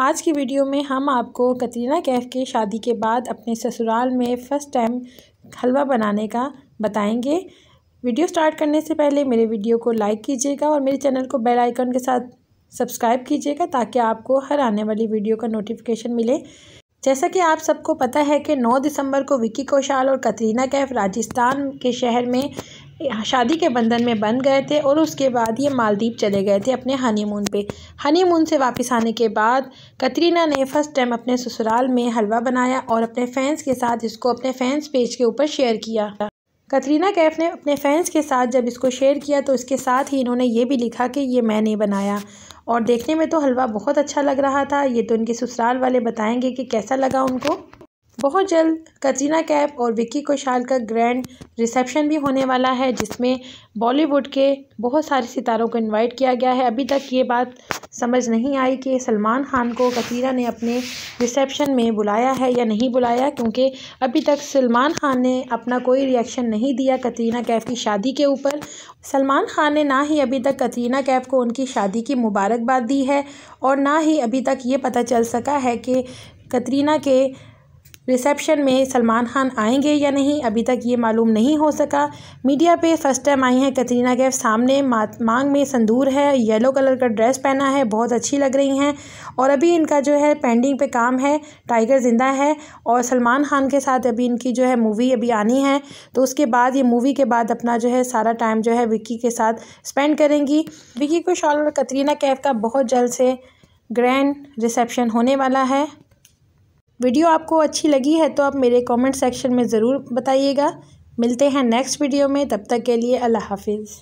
आज की वीडियो में हम आपको कतरीना कैफ के शादी के बाद अपने ससुराल में फ़र्स्ट टाइम हलवा बनाने का बताएंगे वीडियो स्टार्ट करने से पहले मेरे वीडियो को लाइक कीजिएगा और मेरे चैनल को बेल आइकन के साथ सब्सक्राइब कीजिएगा ताकि आपको हर आने वाली वीडियो का नोटिफिकेशन मिले जैसा कि आप सबको पता है कि 9 दिसंबर को विक्की कौशाल और कतरीना कैफ राजस्थान के शहर में शादी के बंधन में बन गए थे और उसके बाद ये मालदीप चले गए थे अपने हनीमून पे हनीमून से वापस आने के बाद कतरीना ने फ़र्स्ट टाइम अपने ससुराल में हलवा बनाया और अपने फैंस के साथ इसको अपने फैंस पेज के ऊपर शेयर किया कतरीना कैफ ने अपने फैंस के साथ जब इसको शेयर किया तो इसके साथ ही इन्होंने ये भी लिखा कि ये मैंने बनाया और देखने में तो हलवा बहुत अच्छा लग रहा था ये तो इनके ससुराल वाले बताएंगे कि कैसा लगा उनको बहुत जल्द कतरीना कैफ और विक्की कोशाल का ग्रैंड रिसेप्शन भी होने वाला है जिसमें बॉलीवुड के बहुत सारे सितारों को इनवाइट किया गया है अभी तक ये बात समझ नहीं आई कि सलमान खान को कतरीना ने अपने रिसेप्शन में बुलाया है या नहीं बुलाया क्योंकि अभी तक सलमान खान ने अपना कोई रिएक्शन नहीं दिया कतरीना कैफ़ की शादी के ऊपर सलमान खान ने ना ही अभी तक कतरीना कैफ़ को उनकी शादी की मुबारकबाद दी है और ना ही अभी तक ये पता चल सका है कि कतरीना के रिसेप्शन में सलमान खान आएंगे या नहीं अभी तक ये मालूम नहीं हो सका मीडिया पे फर्स्ट टाइम आई हैं कतरीना कैफ सामने मांग में संदूर है येलो कलर का ड्रेस पहना है बहुत अच्छी लग रही हैं और अभी इनका जो है पेंडिंग पे काम है टाइगर ज़िंदा है और सलमान खान के साथ अभी इनकी जो है मूवी अभी आनी है तो उसके बाद ये मूवी के बाद अपना जो है सारा टाइम जो है विक्की के साथ स्पेंड करेंगी विक्की कुशल और कतरीना कैफ का बहुत जल्द से ग्रैंड रिसेप्शन होने वाला है वीडियो आपको अच्छी लगी है तो आप मेरे कमेंट सेक्शन में ज़रूर बताइएगा मिलते हैं नेक्स्ट वीडियो में तब तक के लिए अल्लाह हाफिज़